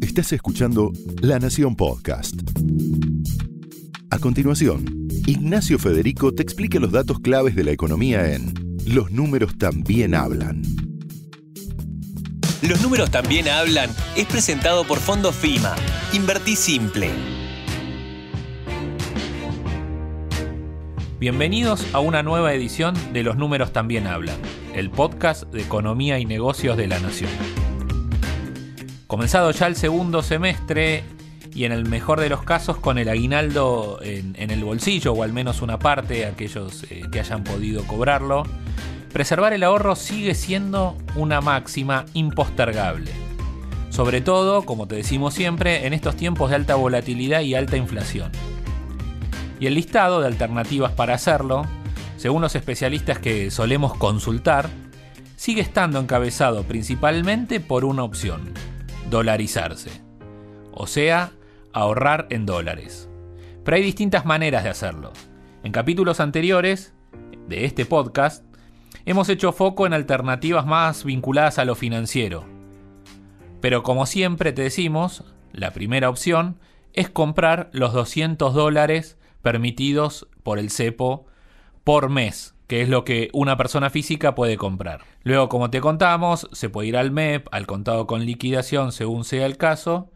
Estás escuchando La Nación Podcast. A continuación, Ignacio Federico te explica los datos claves de la economía en Los números también hablan. Los números también hablan es presentado por Fondo FIMA. Invertí simple. Bienvenidos a una nueva edición de Los números también hablan, el podcast de economía y negocios de la Nación. Comenzado ya el segundo semestre y en el mejor de los casos con el aguinaldo en, el bolsillo o al menos una parte aquellos eh, que hayan podido cobrarlo, preservar el ahorro sigue siendo una máxima impostergable. Sobre todo, como te decimos siempre, en estos tiempos de alta volatilidad y alta inflación. Y el listado de alternativas para hacerlo, según los especialistas que solemos consultar, sigue estando encabezado principalmente por una opción, dolarizarse, o sea, ahorrar en dólares. Pero hay distintas maneras de hacerlo. En capítulos anteriores de este podcast, hemos hecho foco en alternativas más vinculadas a lo financiero. Pero como siempre te decimos, la primera opción es comprar los 200 dólares permitidos por el CEPO por mes que es lo que una persona física puede comprar. Luego, como te contamos, se puede ir al MEP, al contado con liquidación según sea el caso,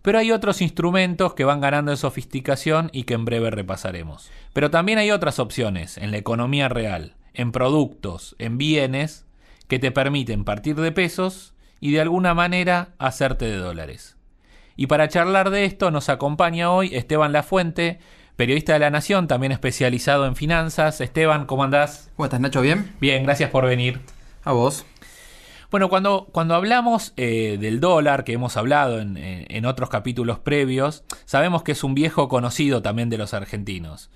pero hay otros instrumentos que van ganando en sofisticación y que en breve repasaremos. Pero también hay otras opciones en la economía real, en productos, en bienes, que te permiten partir de pesos y de alguna manera hacerte de dólares. Y para charlar de esto nos acompaña hoy Esteban Lafuente, periodista de La Nación, también especializado en finanzas. Esteban, ¿cómo andás? ¿Cómo estás, Nacho? ¿Bien? Bien, gracias por venir. A vos. Bueno, cuando, cuando hablamos eh, del dólar, que hemos hablado en, otros capítulos previos, sabemos que es un viejo conocido también de los argentinos.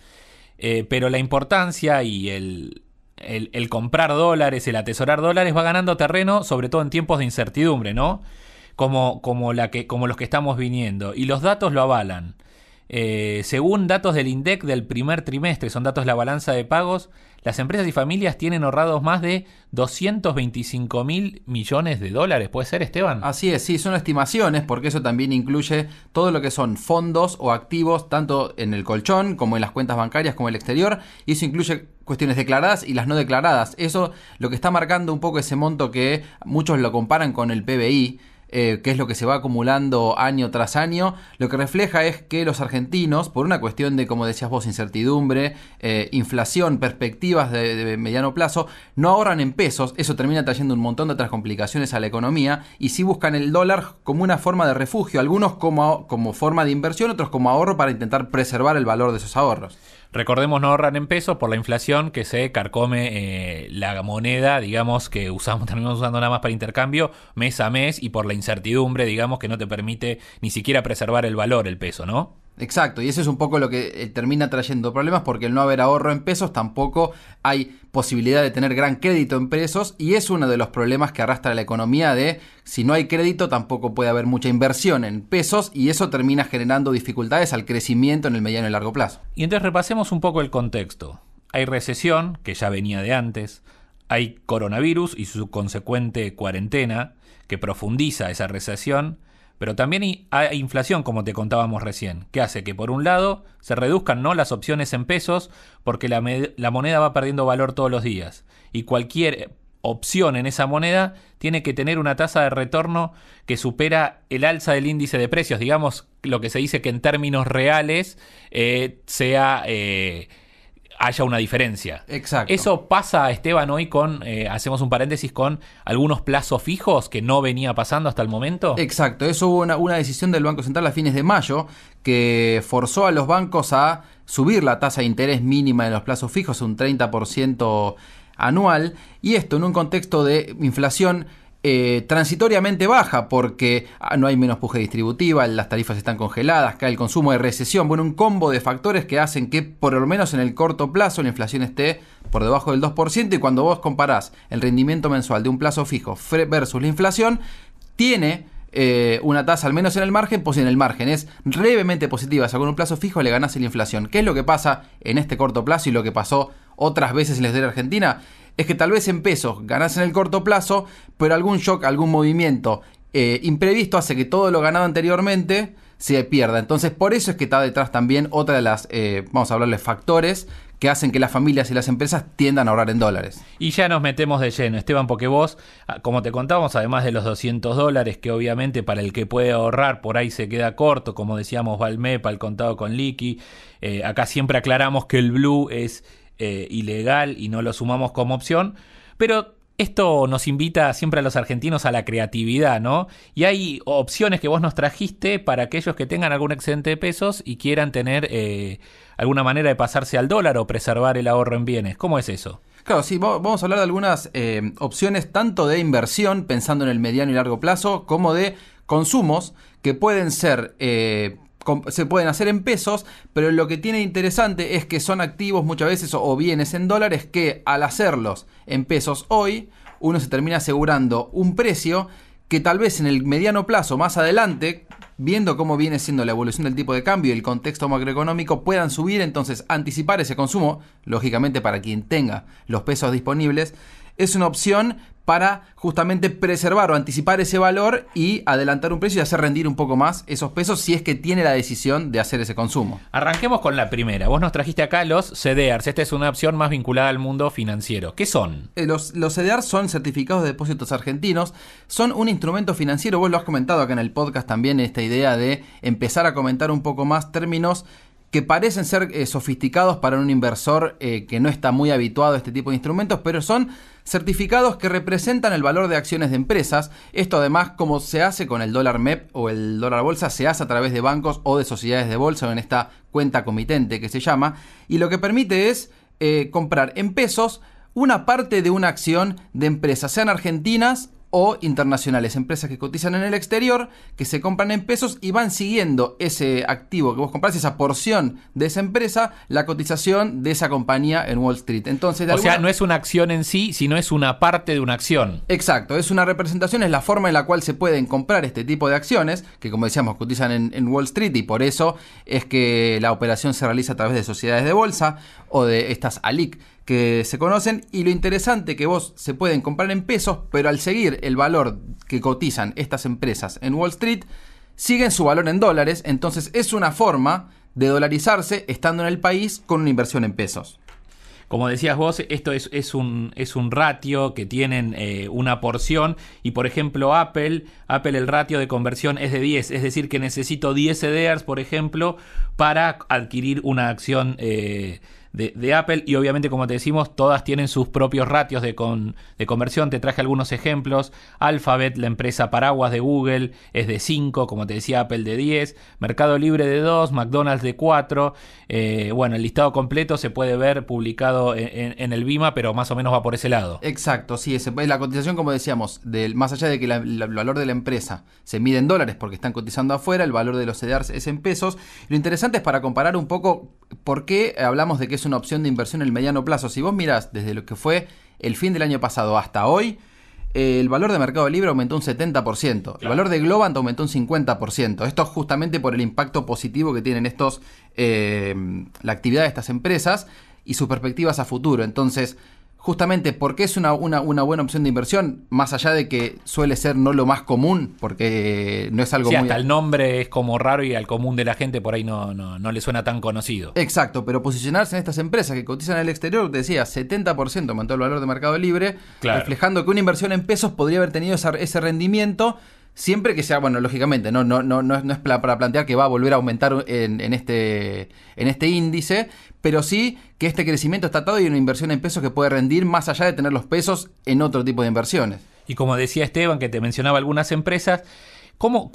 Eh, pero la importancia y el, el, el, comprar dólares, el atesorar dólares, va ganando terreno, sobre todo en tiempos de incertidumbre, ¿no? Como, como, la que, como los que estamos viniendo. Y los datos lo avalan. Eh, según datos del INDEC del primer trimestre, son datos de la balanza de pagos, las empresas y familias tienen ahorrados más de 225 mil millones de dólares. ¿Puede ser, Esteban? Así es, sí, son estimaciones, porque eso también incluye todo lo que son fondos o activos, tanto en el colchón como en las cuentas bancarias como en el exterior. Y eso incluye cuestiones declaradas y las no declaradas. Eso lo que está marcando un poco ese monto que muchos lo comparan con el PBI eh, que es lo que se va acumulando año tras año, lo que refleja es que los argentinos, por una cuestión de, como decías vos, incertidumbre, eh, inflación, perspectivas de, mediano plazo, no ahorran en pesos, eso termina trayendo un montón de otras complicaciones a la economía, y sí buscan el dólar como una forma de refugio, algunos como, como forma de inversión, otros como ahorro para intentar preservar el valor de esos ahorros. Recordemos no ahorran en peso por la inflación que se carcome eh, la moneda, digamos, que usamos, terminamos usando nada más para intercambio mes a mes y por la incertidumbre, digamos, que no te permite ni siquiera preservar el valor el peso, ¿no? Exacto, y eso es un poco lo que eh, termina trayendo problemas porque el no haber ahorro en pesos tampoco hay posibilidad de tener gran crédito en pesos y es uno de los problemas que arrastra la economía de si no hay crédito tampoco puede haber mucha inversión en pesos y eso termina generando dificultades al crecimiento en el mediano y largo plazo. Y entonces repasemos un poco el contexto. Hay recesión, que ya venía de antes, hay coronavirus y su consecuente cuarentena, que profundiza esa recesión, pero también hay inflación, como te contábamos recién, que hace que por un lado se reduzcan no las opciones en pesos porque la, moneda va perdiendo valor todos los días y cualquier eh, opción en esa moneda tiene que tener una tasa de retorno que supera el alza del índice de precios, digamos lo que se dice que en términos reales eh, sea eh, haya una diferencia. Exacto. Eso pasa, Esteban, hoy con, eh, hacemos un paréntesis, con algunos plazos fijos que no venía pasando hasta el momento. Exacto, eso hubo una, una decisión del Banco Central a fines de mayo que forzó a los bancos a subir la tasa de interés mínima de los plazos fijos un 30% anual y esto en un contexto de inflación eh, transitoriamente baja porque ah, no hay menos puje distributiva, las tarifas están congeladas, cae el consumo de recesión, bueno, un combo de factores que hacen que por lo menos en el corto plazo la inflación esté por debajo del 2% y cuando vos comparás el rendimiento mensual de un plazo fijo versus la inflación, tiene eh, una tasa al menos en el margen, pues en el margen es brevemente positiva, o sea, con un plazo fijo le ganás la inflación. ¿Qué es lo que pasa en este corto plazo y lo que pasó otras veces en la historia argentina? es que tal vez en pesos ganás en el corto plazo, pero algún shock, algún movimiento eh, imprevisto hace que todo lo ganado anteriormente se pierda. Entonces, por eso es que está detrás también otra de las, eh, vamos a hablarles, factores que hacen que las familias y las empresas tiendan a ahorrar en dólares. Y ya nos metemos de lleno, Esteban, porque vos, ah, como te contamos, además de los 200 dólares, que obviamente para el que puede ahorrar por ahí se queda corto, como decíamos, Valmepa, el contado con liqui, eh, acá siempre aclaramos que el blue es eh, ilegal y no lo sumamos como opción, pero esto nos invita siempre a los argentinos a la creatividad, ¿no? Y hay opciones que vos nos trajiste para aquellos que tengan algún excedente de pesos y quieran tener eh, alguna manera de pasarse al dólar o preservar el ahorro en bienes. ¿Cómo es eso? Claro, sí, vamos a hablar de algunas eh, opciones tanto de inversión, pensando en el mediano y largo plazo, como de consumos que pueden ser se pueden hacer en pesos, pero lo que tiene interesante es que son activos muchas veces o bienes en dólares que al hacerlos en pesos hoy, uno se termina asegurando un precio que tal vez en el mediano plazo, más adelante, viendo cómo viene siendo la evolución del tipo de cambio y el contexto macroeconómico, puedan subir, entonces anticipar ese consumo, lógicamente para quien tenga los pesos disponibles, es una opción, para justamente preservar o anticipar ese valor y adelantar un precio y hacer rendir un poco más esos pesos si es que tiene la decisión de hacer ese consumo. Arranquemos con la primera. Vos nos trajiste acá los CDRs. Esta es una opción más vinculada al mundo financiero. ¿Qué son? Eh, los, los CDRs son certificados de depósitos argentinos. Son un instrumento financiero. Vos lo has comentado acá en el podcast también, esta idea de empezar a comentar un poco más términos que parecen ser eh, sofisticados para un inversor eh, que no está muy habituado a este tipo de instrumentos, pero son certificados que representan el valor de acciones de empresas. Esto además, como se hace con el dólar MEP o el dólar bolsa, se hace a través de bancos o de sociedades de bolsa o en esta cuenta comitente que se llama, y lo que permite es eh, comprar en pesos una parte de una acción de empresas, sean argentinas o internacionales, empresas que cotizan en el exterior, que se compran en pesos y van siguiendo ese activo que vos compras, esa porción de esa empresa, la cotización de esa compañía en Wall Street. Entonces, o sea, no es una acción en sí, sino es una parte de una acción. Exacto, es una representación, es la forma en la cual se pueden comprar este tipo de acciones, que como decíamos, cotizan en, en Wall Street y por eso es que la operación se realiza a través de sociedades de bolsa o de estas ALIC que se conocen y lo interesante que vos se pueden comprar en pesos, pero al seguir el valor que cotizan estas empresas en Wall Street, siguen su valor en dólares, entonces es una forma de dolarizarse estando en el país con una inversión en pesos. Como decías vos, esto es, un, es un ratio que tienen eh, una porción y por ejemplo Apple, Apple el ratio de conversión es de 10, es decir que necesito 10 EDRs por ejemplo para adquirir una acción eh, de, Apple y obviamente como te decimos todas tienen sus propios ratios de, de conversión, te traje algunos ejemplos, Alphabet, la empresa paraguas de Google, es de 5, como te decía Apple de 10, Mercado Libre de 2, McDonald's de 4, eh, bueno, el listado completo se puede ver publicado en, el BIMA, pero más o menos va por ese lado. Exacto, sí, es la cotización como decíamos, del, más allá de que el valor de la empresa se mide en dólares porque están cotizando afuera, el valor de los CDRs e es en pesos, lo interesante es para comparar un poco por qué hablamos de que es una opción de inversión en el mediano plazo. Si vos mirás desde lo que fue el fin del año pasado hasta hoy, eh, el valor de Mercado Libre aumentó un 70%, el valor de Globant aumentó un 50%. Esto es justamente por el impacto positivo que tienen estos, eh, la actividad de estas empresas y sus perspectivas a futuro. Entonces, justamente porque es una, una, buena opción de inversión, más allá de que suele ser no lo más común, porque eh, no es algo muy... hasta el nombre es como raro y al común de la gente por ahí no, no, no le suena tan conocido. Exacto, pero posicionarse en estas empresas que cotizan en el exterior, decía, 70% mantó el valor de mercado libre, reflejando que una inversión en pesos podría haber tenido ese rendimiento Siempre que sea, bueno, lógicamente, no, no, no, no es, para plantear que va a volver a aumentar en, este, en este índice, pero sí que este crecimiento está atado y una inversión en pesos que puede rendir más allá de tener los pesos en otro tipo de inversiones. Y como decía Esteban, que te mencionaba algunas empresas, ¿Cómo,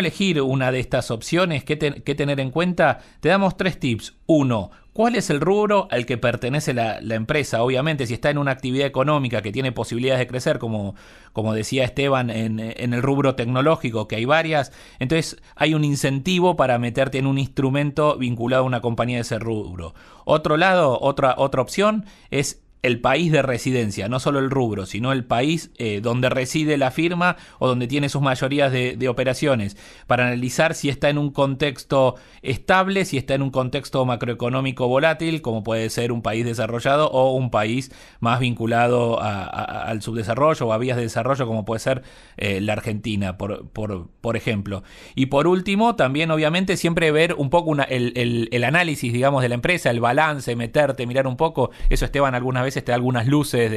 elegir una de estas opciones? ¿Qué, ¿Qué, tener en cuenta? Te damos tres tips. Uno, cuál es el rubro al que pertenece la, empresa. Obviamente, si está en una actividad económica que tiene posibilidades de crecer, como, como decía Esteban, en, el rubro tecnológico, que hay varias, entonces hay un incentivo para meterte en un instrumento vinculado a una compañía de ese rubro. Otro lado, otra, otra opción es el país de residencia, no solo el rubro, sino el país eh, donde reside la firma o donde tiene sus mayorías de, operaciones, para analizar si está en un contexto estable, si está en un contexto macroeconómico volátil, como puede ser un país desarrollado o un país más vinculado al subdesarrollo o a vías de desarrollo, como puede ser eh, la Argentina, por, por, por, ejemplo. Y por último, también obviamente siempre ver un poco el, el análisis, digamos, de la empresa, el balance, meterte, mirar un poco, eso Esteban algunas veces algunas luces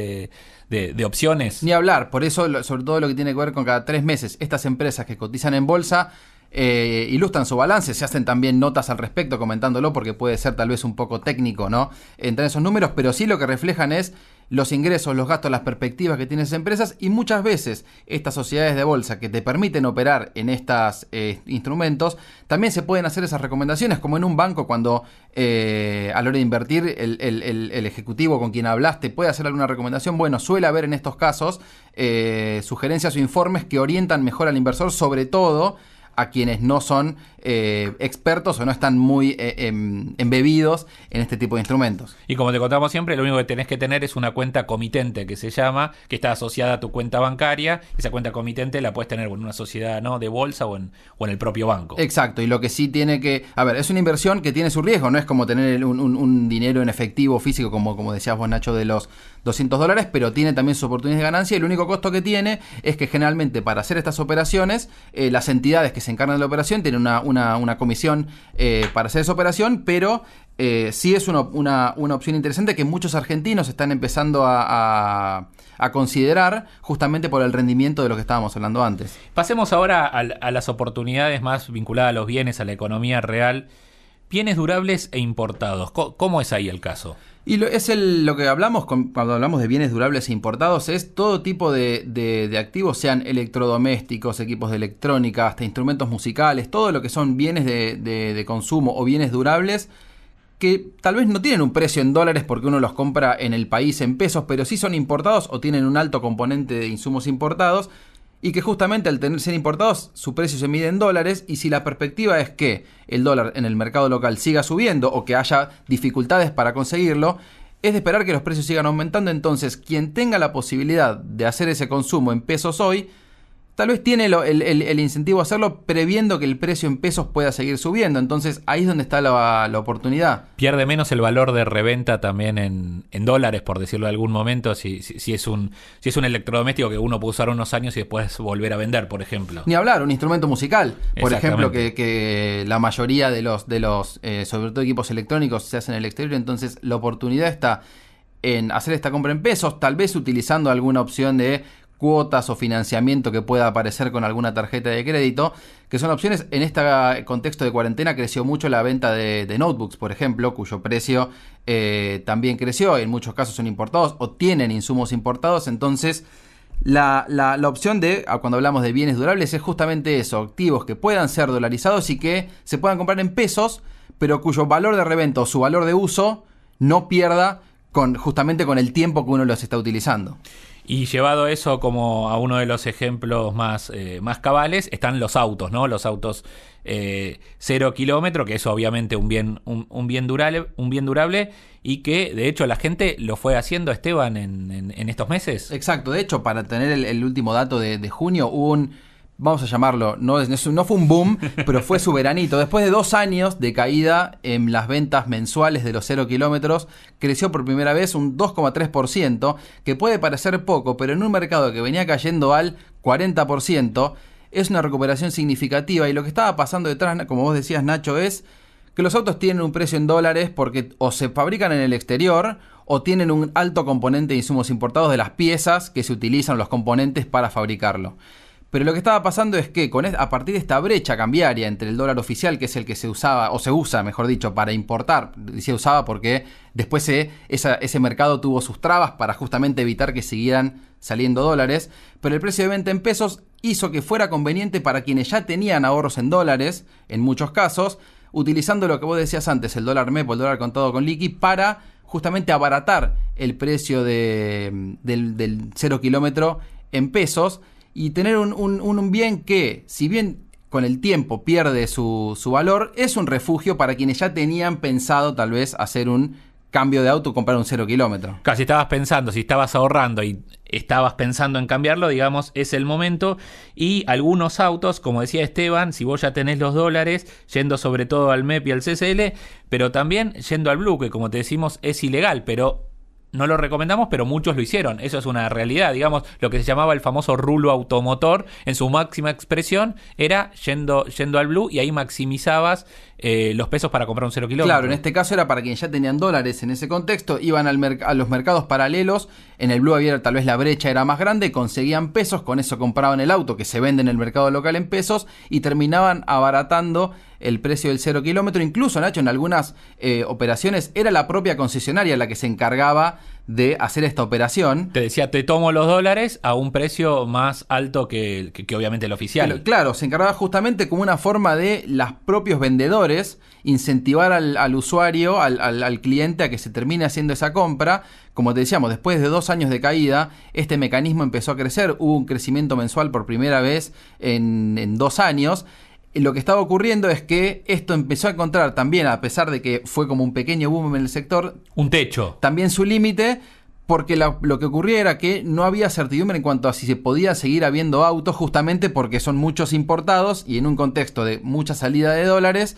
de, opciones. Ni hablar, por eso, sobre todo lo que tiene que ver con cada tres meses, estas empresas que cotizan en bolsa. Eh, ilustran su balance, se hacen también notas al respecto comentándolo porque puede ser tal vez un poco técnico, ¿no? Entre esos números, pero sí lo que reflejan es los ingresos, los gastos, las perspectivas que tienen empresas y muchas veces estas sociedades de bolsa que te permiten operar en estos eh, instrumentos, también se pueden hacer esas recomendaciones, como en un banco cuando eh, a la hora de invertir el, ejecutivo con quien hablaste puede hacer alguna recomendación. Bueno, suele haber en estos casos eh, sugerencias o informes que orientan mejor al inversor, sobre todo a quienes no son eh, expertos o no están muy eh, em, embebidos en este tipo de instrumentos. Y como te contamos siempre, lo único que tenés que tener es una cuenta comitente que se llama, que está asociada a tu cuenta bancaria. Esa cuenta comitente la puedes tener en una sociedad ¿no? de bolsa o en, o en el propio banco. Exacto, y lo que sí tiene que... A ver, es una inversión que tiene su riesgo, no es como tener un, dinero en efectivo físico, como, como decías vos Nacho, de los 200 dólares, pero tiene también su oportunidad de ganancia y el único costo que tiene es que generalmente para hacer estas operaciones, eh, las entidades que se encargan de la operación tienen una una, comisión eh, para hacer esa operación, pero eh, sí es una, opción interesante que muchos argentinos están empezando a, considerar justamente por el rendimiento de lo que estábamos hablando antes. Pasemos ahora a las oportunidades más vinculadas a los bienes, a la economía real bienes durables e importados. ¿Cómo es ahí el caso? Y lo, es lo que hablamos cuando hablamos de bienes durables e importados, es todo tipo de, activos, sean electrodomésticos, equipos de electrónica, hasta instrumentos musicales, todo lo que son bienes de, de, consumo o bienes durables que tal vez no tienen un precio en dólares porque uno los compra en el país en pesos, pero sí son importados o tienen un alto componente de insumos importados y que justamente al tener, ser importados su precio se mide en dólares y si la perspectiva es que el dólar en el mercado local siga subiendo o que haya dificultades para conseguirlo, es de esperar que los precios sigan aumentando, entonces quien tenga la posibilidad de hacer ese consumo en pesos hoy, tal vez tiene el, incentivo a hacerlo previendo que el precio en pesos pueda seguir subiendo. Entonces ahí es donde está la, oportunidad. Pierde menos el valor de reventa también en, dólares, por decirlo de algún momento, si, es un, si es un electrodoméstico que uno puede usar unos años y después volver a vender, por ejemplo. Ni hablar, un instrumento musical, por ejemplo, que, la mayoría de los, de los eh, sobre todo equipos electrónicos, se hacen en el exterior. Entonces la oportunidad está en hacer esta compra en pesos, tal vez utilizando alguna opción de cuotas o financiamiento que pueda aparecer con alguna tarjeta de crédito, que son opciones. En este contexto de cuarentena creció mucho la venta de, notebooks, por ejemplo, cuyo precio eh, también creció, en muchos casos son importados o tienen insumos importados, entonces... La, opción de, ah, cuando hablamos de bienes durables, es justamente eso, activos que puedan ser dolarizados y que se puedan comprar en pesos, pero cuyo valor de reventa o su valor de uso no pierda con, justamente con el tiempo que uno los está utilizando. Y llevado eso como a uno de los ejemplos más, eh, más cabales, están los autos, ¿no? Los autos eh, cero kilómetro, que es obviamente un bien, un, bien durable, un bien durable y que de hecho la gente lo fue haciendo, Esteban, en, estos meses. Exacto, de hecho, para tener el, último dato de, de junio, hubo un vamos a llamarlo, no, no fue un boom, pero fue su veranito. Después de dos años de caída en las ventas mensuales de los 0 kilómetros, creció por primera vez un 2,3%, que puede parecer poco, pero en un mercado que venía cayendo al 40%, es una recuperación significativa. Y lo que estaba pasando detrás, como vos decías, Nacho, es que los autos tienen un precio en dólares porque o se fabrican en el exterior o tienen un alto componente de insumos importados de las piezas que se utilizan los componentes para fabricarlo. Pero lo que estaba pasando es que a partir de esta brecha cambiaria entre el dólar oficial, que es el que se usaba, o se usa, mejor dicho, para importar, y se usaba porque después ese mercado tuvo sus trabas para justamente evitar que siguieran saliendo dólares, pero el precio de venta en pesos hizo que fuera conveniente para quienes ya tenían ahorros en dólares, en muchos casos, utilizando lo que vos decías antes, el dólar MEP, el dólar contado con liqui, para justamente abaratar el precio del, del cero kilómetro en pesos y tener un, bien que, si bien con el tiempo pierde su, valor, es un refugio para quienes ya tenían pensado tal vez hacer un cambio de auto, comprar un cero kilómetro. Casi estabas pensando, si estabas ahorrando y estabas pensando en cambiarlo, digamos, es el momento. Y algunos autos, como decía Esteban, si vos ya tenés los dólares, yendo sobre todo al MEP y al CCL, pero también yendo al Blue, que como te decimos es ilegal, pero no lo recomendamos, pero muchos lo hicieron. Eso es una realidad. Digamos, lo que se llamaba el famoso rulo automotor, en su máxima expresión, era yendo, yendo al blue y ahí maximizabas eh, los pesos para comprar un cero kilómetro. Claro, en este caso era para quienes ya tenían dólares en ese contexto, iban al a los mercados paralelos, en el Blue Abierto tal vez la brecha era más grande, conseguían pesos, con eso compraban el auto que se vende en el mercado local en pesos y terminaban abaratando el precio del cero kilómetro. Incluso, Nacho, en algunas eh, operaciones era la propia concesionaria la que se encargaba de hacer esta operación. Te decía, te tomo los dólares a un precio más alto que, obviamente el oficial. claro, se encargaba justamente como una forma de los propios vendedores incentivar al, usuario, al, cliente a que se termine haciendo esa compra. Como te decíamos, después de dos años de caída, este mecanismo empezó a crecer, hubo un crecimiento mensual por primera vez en, en dos años lo que estaba ocurriendo es que esto empezó a encontrar también, a pesar de que fue como un pequeño boom en el sector, un techo. También su límite, porque lo que ocurría era que no había certidumbre en cuanto a si se podía seguir habiendo autos, justamente porque son muchos importados y en un contexto de mucha salida de dólares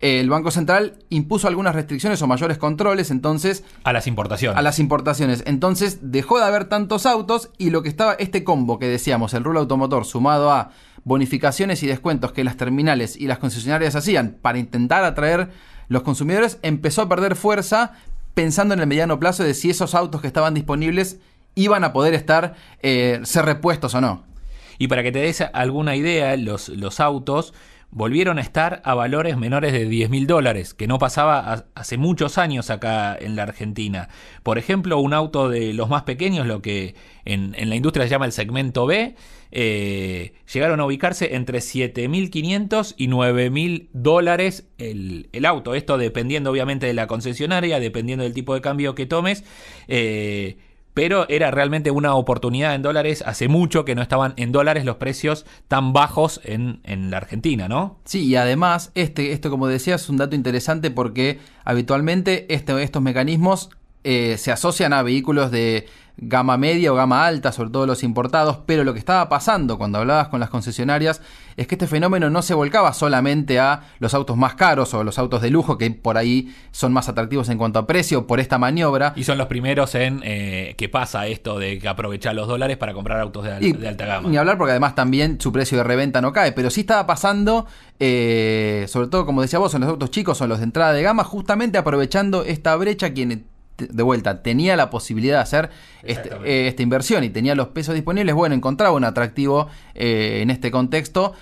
el Banco Central impuso algunas restricciones o mayores controles, entonces... A las importaciones. A las importaciones. Entonces dejó de haber tantos autos y lo que estaba este combo que decíamos, el rule automotor sumado a bonificaciones y descuentos que las terminales y las concesionarias hacían para intentar atraer los consumidores, empezó a perder fuerza pensando en el mediano plazo de si esos autos que estaban disponibles iban a poder estar, eh, ser repuestos o no. Y para que te des alguna idea, los, los autos volvieron a estar a valores menores de 10 mil dólares, que no pasaba hace muchos años acá en la Argentina. Por ejemplo, un auto de los más pequeños, lo que en, la industria se llama el segmento B, eh, llegaron a ubicarse entre 7.500 y 9.000 dólares el, auto. Esto dependiendo obviamente de la concesionaria, dependiendo del tipo de cambio que tomes. Eh, pero era realmente una oportunidad en dólares. Hace mucho que no estaban en dólares los precios tan bajos en, en la Argentina, ¿no? Sí, y además, este, esto como decía, es un dato interesante porque habitualmente este, estos mecanismos eh, se asocian a vehículos de gama media o gama alta, sobre todo los importados, pero lo que estaba pasando cuando hablabas con las concesionarias es que este fenómeno no se volcaba solamente a los autos más caros o los autos de lujo que por ahí son más atractivos en cuanto a precio por esta maniobra. Y son los primeros en eh, que pasa esto de que aprovechar los dólares para comprar autos de, alta gama. Ni hablar porque además también su precio de reventa no cae, pero sí estaba pasando, eh, sobre todo como decía vos, en los autos chicos o los de entrada de gama, justamente aprovechando esta brecha quienes este, de vuelta, tenía la posibilidad de hacer este, eh, esta inversión y tenía los pesos disponibles, bueno, encontraba un atractivo eh, en este contexto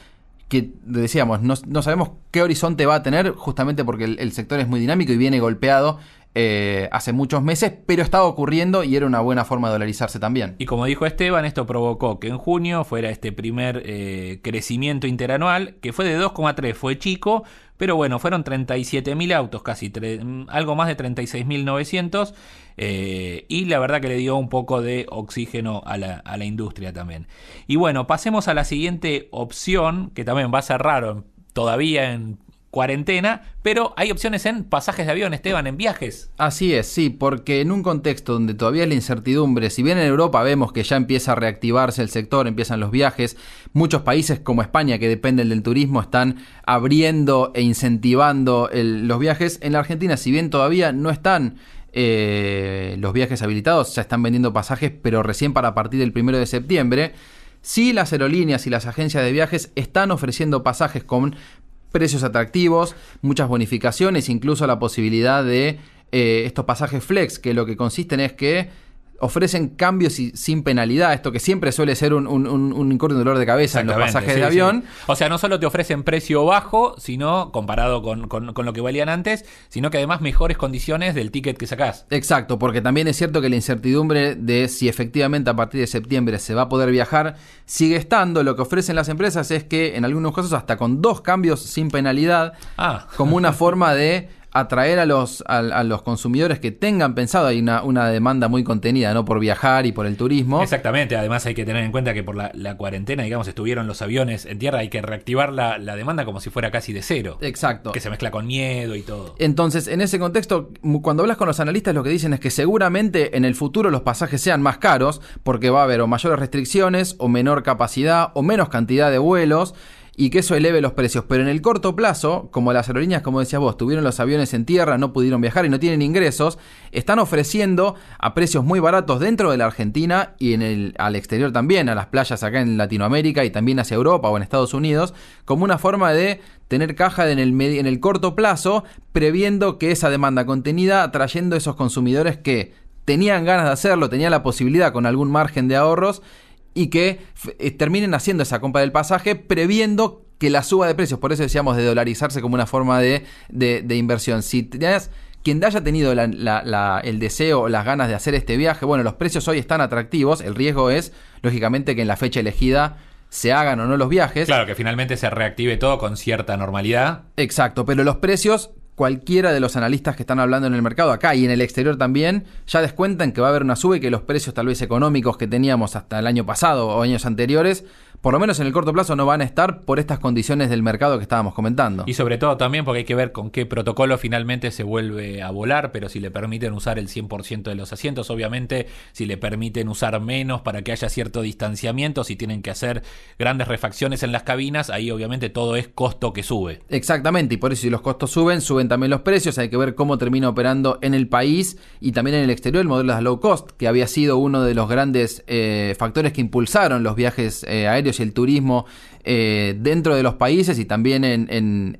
que decíamos, no, sabemos qué horizonte va a tener, justamente porque el, sector es muy dinámico y viene golpeado eh, hace muchos meses, pero estaba ocurriendo y era una buena forma de dolarizarse también. Y como dijo Esteban, esto provocó que en junio fuera este primer eh, crecimiento interanual, que fue de 2,3, fue chico, pero bueno, fueron 37.000 autos, casi mm, algo más de 36.900, eh, y la verdad que le dio un poco de oxígeno a la, a la, industria también. Y bueno, pasemos a la siguiente opción, que también va a ser raro todavía en cuarentena, pero hay opciones en pasajes de avión, Esteban, en viajes. Así es, sí, porque en un contexto donde todavía es la incertidumbre, si bien en Europa vemos que ya empieza a reactivarse el sector, empiezan los viajes, muchos países como España, que dependen del turismo, están abriendo e incentivando los viajes. En la Argentina, si bien todavía no están eh, los viajes habilitados, ya están vendiendo pasajes, pero recién para partir del primero de septiembre. Sí, las aerolíneas y las agencias de viajes están ofreciendo pasajes con precios atractivos, muchas bonificaciones, incluso la posibilidad de eh, estos pasajes flex, que lo que consisten es que ofrecen cambios sin penalidad, esto que siempre suele ser un, un, un, dolor de cabeza en los pasajes de avión. O sea, no solo te ofrecen precio bajo, sino comparado con, lo que valían antes, sino que además mejores condiciones del ticket que sacás. Exacto, porque también es cierto que la incertidumbre de si efectivamente a partir de septiembre se va a poder viajar sigue estando. Lo que ofrecen las empresas es que en algunos casos hasta con dos cambios sin penalidad, ah. como una forma de atraer a los, a, los consumidores que tengan pensado, hay una, demanda muy contenida, ¿no? Por viajar y por el turismo. Exactamente, además hay que tener en cuenta que por la, la cuarentena, digamos, estuvieron los aviones en tierra, hay que reactivar la, la, demanda como si fuera casi de cero. Exacto. Que se mezcla con miedo y todo. Entonces, en ese contexto, cuando hablas con los analistas, lo que dicen es que seguramente en el futuro los pasajes sean más caros, porque va a haber o mayores restricciones, o menor capacidad, o menos cantidad de vuelos y que eso eleve los precios. Pero en el corto plazo, como las aerolíneas, como decías vos, tuvieron los aviones en tierra, no pudieron viajar y no tienen ingresos, están ofreciendo a precios muy baratos dentro de la Argentina y en el, al exterior también, a las playas acá en Latinoamérica y también hacia Europa o en Estados Unidos, como una forma de tener caja en el, en el corto plazo, previendo que esa demanda contenida, atrayendo a esos consumidores que tenían ganas de hacerlo, tenían la posibilidad con algún margen de ahorros y que eh, terminen haciendo esa compra del pasaje previendo que la suba de precios. Por eso decíamos de dolarizarse como una forma de, inversión. Si tenés, quien haya tenido el deseo o las ganas de hacer este viaje, bueno, los precios hoy están atractivos. El riesgo es, lógicamente, que en la fecha elegida se hagan o no los viajes. Claro, que finalmente se reactive todo con cierta normalidad. Exacto, pero los precios cualquiera de los analistas que están hablando en el mercado acá y en el exterior también, ya descuentan que va a haber una sube que los precios tal vez económicos que teníamos hasta el año pasado o años anteriores por lo menos en el corto plazo no van a estar por estas condiciones del mercado que estábamos comentando. Y sobre todo también porque hay que ver con qué protocolo finalmente se vuelve a volar, pero si le permiten usar el 100% de los asientos, obviamente si le permiten usar menos para que haya cierto distanciamiento, si tienen que hacer grandes refacciones en las cabinas, ahí obviamente todo es costo que sube. Exactamente, y por eso si los costos suben, suben también los precios, hay que ver cómo termina operando en el país y también en el exterior el modelo de low cost, que había sido uno de los grandes eh, factores que impulsaron los viajes eh, aéreos y el turismo eh, dentro de los países y también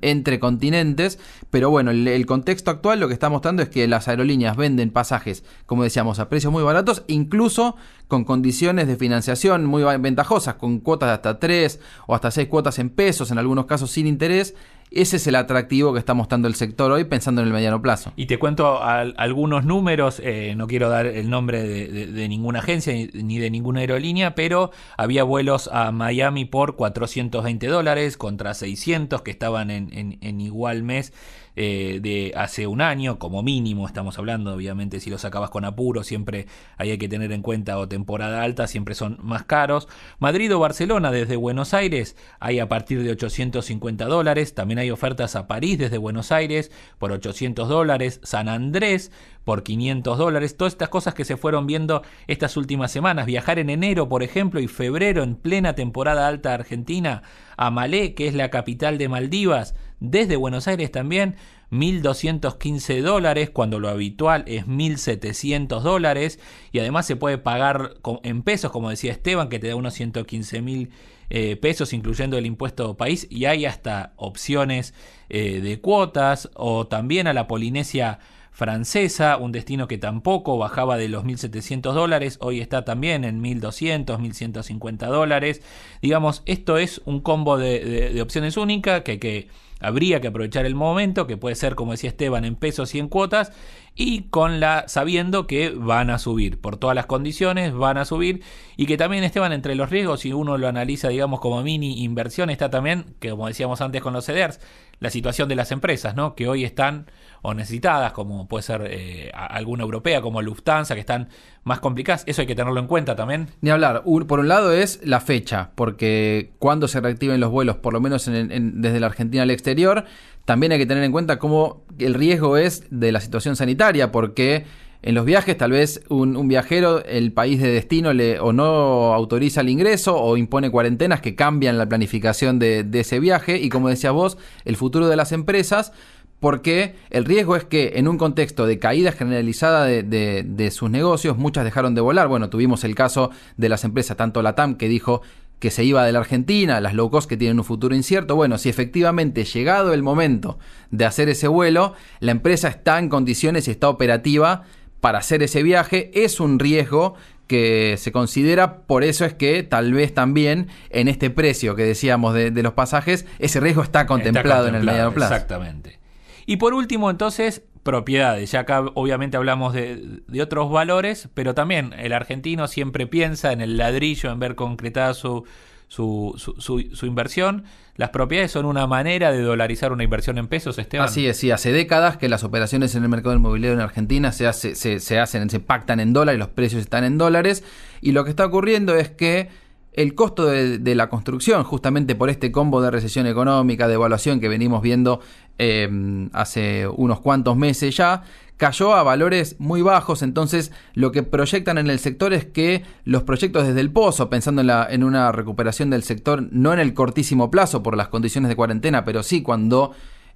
entre continentes. Pero bueno, el, el, contexto actual lo que está mostrando es que las aerolíneas venden pasajes, como decíamos, a precios muy baratos, incluso con condiciones de financiación muy ventajosas, con cuotas de hasta 3 o hasta 6 cuotas en pesos, en algunos casos sin interés, ese es el atractivo que está mostrando el sector hoy pensando en el mediano plazo. Y te cuento algunos números, eh, no quiero dar el nombre de, ninguna agencia ni, de ninguna aerolínea, pero había vuelos a Miami por 420 dólares contra 600 que estaban en igual mes eh, de hace un año, como mínimo, estamos hablando, obviamente si los sacabas con apuro, siempre hay que tener en cuenta o temporada alta, siempre son más caros. Madrid o Barcelona desde Buenos Aires hay a partir de 850 dólares, también hay ofertas a París desde Buenos Aires por 800 dólares, San Andrés por 500 dólares, todas estas cosas que se fueron viendo estas últimas semanas, viajar en enero, por ejemplo, y febrero en plena temporada alta argentina, a Malé, que es la capital de Maldivas, desde Buenos Aires también, 1.215 dólares, cuando lo habitual es 1.700 dólares, y además se puede pagar en pesos, como decía Esteban, que te da unos 115.000 eh, pesos, incluyendo el impuesto país, y hay hasta opciones eh, de cuotas, o también a la Polinesia francesa, un destino que tampoco bajaba de los 1.700 dólares, hoy está también en 1.200, 1.150 dólares. Digamos, esto es un combo de, opciones únicas que que Habría que aprovechar el momento, que puede ser, como decía Esteban, en pesos y en cuotas, y con la sabiendo que van a subir por todas las condiciones van a subir y que también Esteban entre los riesgos si uno lo analiza digamos como mini inversión está también que como decíamos antes con los ceders la situación de las empresas no que hoy están o necesitadas como puede ser eh, alguna europea como Lufthansa que están más complicadas eso hay que tenerlo en cuenta también ni hablar por un lado es la fecha porque cuando se reactiven los vuelos por lo menos desde la Argentina al exterior también hay que tener en cuenta cómo el riesgo es de la situación sanitaria, porque en los viajes, tal vez un, viajero, el país de destino le, o no autoriza el ingreso o impone cuarentenas que cambian la planificación de, ese viaje y como decías vos, el futuro de las empresas, porque el riesgo es que en un contexto de caída generalizada de, de sus negocios, muchas dejaron de volar. Bueno, tuvimos el caso de las empresas, tanto la TAM que dijo que se iba de la Argentina, las low cost que tienen un futuro incierto. Bueno, si efectivamente llegado el momento de hacer ese vuelo, la empresa está en condiciones y está operativa para hacer ese viaje, es un riesgo que se considera, por eso es que tal vez también en este precio que decíamos de, los pasajes, ese riesgo está contemplado, en el mediano plazo. Exactamente. Y por último, entonces, propiedades. Ya acá obviamente hablamos de, otros valores, pero también el argentino siempre piensa en el ladrillo, en ver concretada su, su, inversión. Las propiedades son una manera de dolarizar una inversión en pesos, Esteban. Así es, sí. Hace décadas que las operaciones en el mercado inmobiliario en Argentina se, se hacen, se pactan en dólares, los precios están en dólares. Y lo que está ocurriendo es que el costo de, la construcción, justamente por este combo de recesión económica, de evaluación que venimos viendo eh, hace unos cuantos meses ya, cayó a valores muy bajos, entonces lo que proyectan en el sector es que los proyectos desde el pozo, pensando en, en, una recuperación del sector, no en el cortísimo plazo por las condiciones de cuarentena, pero sí cuando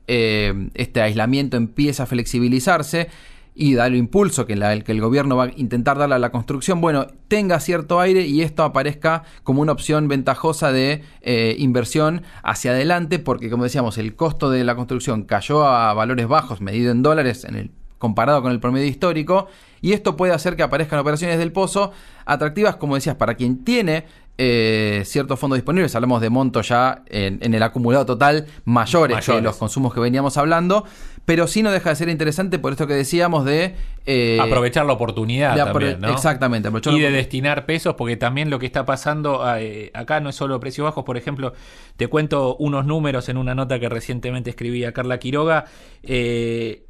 eh, este aislamiento empieza a flexibilizarse, y da el impulso que, el, que el gobierno va a intentar darle a la construcción, bueno, tenga cierto aire y esto aparezca como una opción ventajosa de eh, inversión hacia adelante, porque como decíamos, el costo de la construcción cayó a valores bajos, medido en dólares, en el comparado con el promedio histórico, y esto puede hacer que aparezcan operaciones del pozo atractivas, como decías, para quien tiene eh, ciertos fondos disponibles, hablamos de montos ya en, el acumulado total mayores, mayores, que los consumos que veníamos hablando, pero sí no deja de ser interesante por esto que decíamos de... Eh, aprovechar la oportunidad. también, ¿no? Exactamente. Y de destinar pesos, porque también lo que está pasando ah, eh, acá no es solo precios bajos, por ejemplo, te cuento unos números en una nota que recientemente escribí a Carla Quiroga. Eh,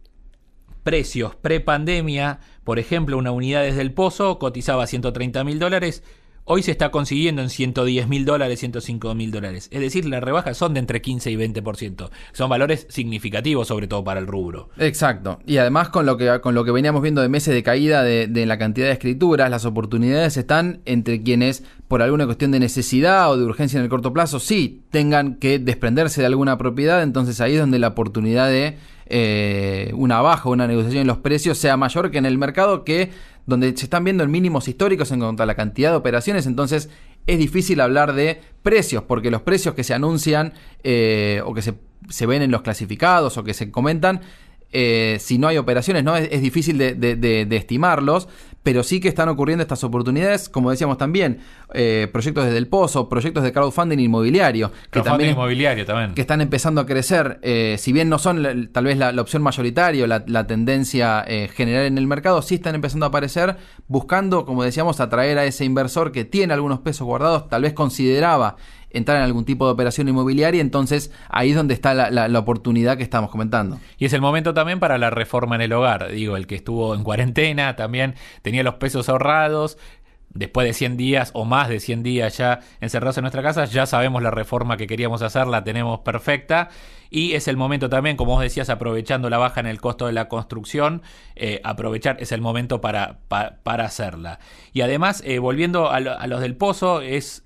precios pre-pandemia, por ejemplo, una unidad desde el pozo cotizaba 130 mil dólares Hoy se está consiguiendo en 110 mil dólares, 105 mil dólares. Es decir, las rebajas son de entre 15 y 20%. Son valores significativos, sobre todo para el rubro. Exacto. Y además con lo que, con lo que veníamos viendo de meses de caída de, la cantidad de escrituras, las oportunidades están entre quienes, por alguna cuestión de necesidad o de urgencia en el corto plazo, sí tengan que desprenderse de alguna propiedad. Entonces ahí es donde la oportunidad de eh, una baja, una negociación en los precios sea mayor que en el mercado que donde se están viendo en mínimos históricos en cuanto a la cantidad de operaciones, entonces es difícil hablar de precios, porque los precios que se anuncian eh, o que se, se ven en los clasificados o que se comentan eh, si no hay operaciones, ¿no? Es, difícil de, estimarlos, pero sí que están ocurriendo estas oportunidades, como decíamos también, eh, proyectos desde el pozo, proyectos de crowdfunding inmobiliario. que también, Que están empezando a crecer, eh, si bien no son tal vez la, opción mayoritaria o la, tendencia general en el mercado, sí están empezando a aparecer buscando, como decíamos, atraer a ese inversor que tiene algunos pesos guardados, tal vez consideraba entrar en algún tipo de operación inmobiliaria. Entonces ahí es donde está la, la, oportunidad que estamos comentando. Y es el momento también para la reforma en el hogar. Digo, el que estuvo en cuarentena también tenía los pesos ahorrados. Después de 100 días o más de 100 días ya encerrados en nuestra casa, ya sabemos la reforma que queríamos hacer, la tenemos perfecta. Y es el momento también, como vos decías, aprovechando la baja en el costo de la construcción, eh, aprovechar es el momento para, para hacerla. Y además, eh, volviendo a, a los del pozo, es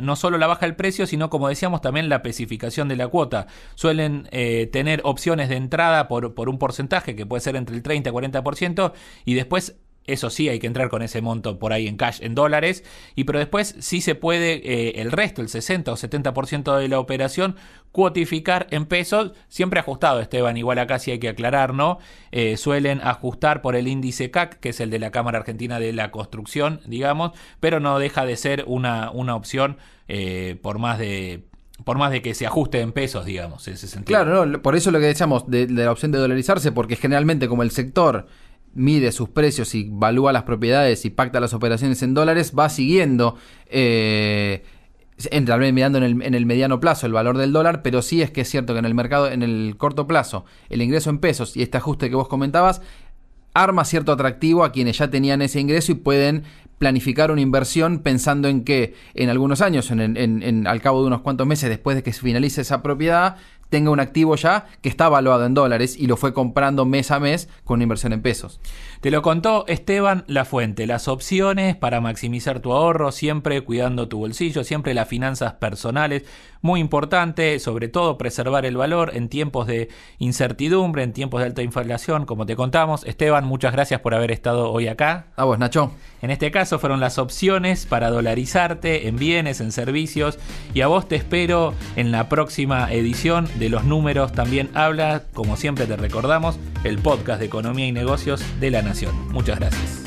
no solo la baja del precio, sino como decíamos también la especificación de la cuota. Suelen eh, tener opciones de entrada por, un porcentaje que puede ser entre el 30 y 40% y después eso sí, hay que entrar con ese monto por ahí en cash, en dólares. Y pero después sí se puede eh, el resto, el 60 o 70% de la operación, cuotificar en pesos. Siempre ajustado, Esteban. Igual acá sí hay que aclarar, ¿no? Eh, suelen ajustar por el índice CAC, que es el de la Cámara Argentina de la Construcción, digamos. Pero no deja de ser una, una opción eh, por más de por más de que se ajuste en pesos, digamos, en ese sentido. Claro, no, por eso lo que decíamos de, la opción de dolarizarse, porque generalmente como el sector mide sus precios y valúa las propiedades y pacta las operaciones en dólares, va siguiendo, eh, en, mirando en el, mediano plazo el valor del dólar, pero sí es que es cierto que en el mercado, en el corto plazo, el ingreso en pesos y este ajuste que vos comentabas, arma cierto atractivo a quienes ya tenían ese ingreso y pueden planificar una inversión pensando en que en algunos años, en, al cabo de unos cuantos meses después de que se finalice esa propiedad, tenga un activo ya que está valuado en dólares y lo fue comprando mes a mes con una inversión en pesos. Te lo contó Esteban la fuente las opciones para maximizar tu ahorro, siempre cuidando tu bolsillo, siempre las finanzas personales, muy importante, sobre todo preservar el valor en tiempos de incertidumbre, en tiempos de alta inflación, como te contamos. Esteban, muchas gracias por haber estado hoy acá. A vos, Nacho. En este caso fueron las opciones para dolarizarte en bienes, en servicios, y a vos te espero en la próxima edición de Los Números también habla, como siempre te recordamos, el podcast de Economía y Negocios de la Nación. Muchas gracias.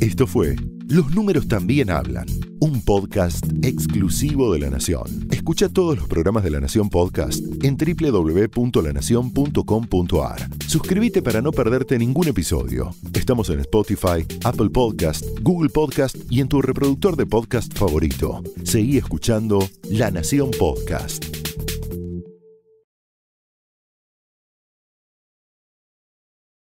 Esto fue Los números también hablan, un podcast exclusivo de La Nación. Escucha todos los programas de La Nación Podcast en www.lanacion.com.ar. Suscríbete para no perderte ningún episodio. Estamos en Spotify, Apple Podcast, Google Podcast y en tu reproductor de podcast favorito. Seguí escuchando La Nación Podcast.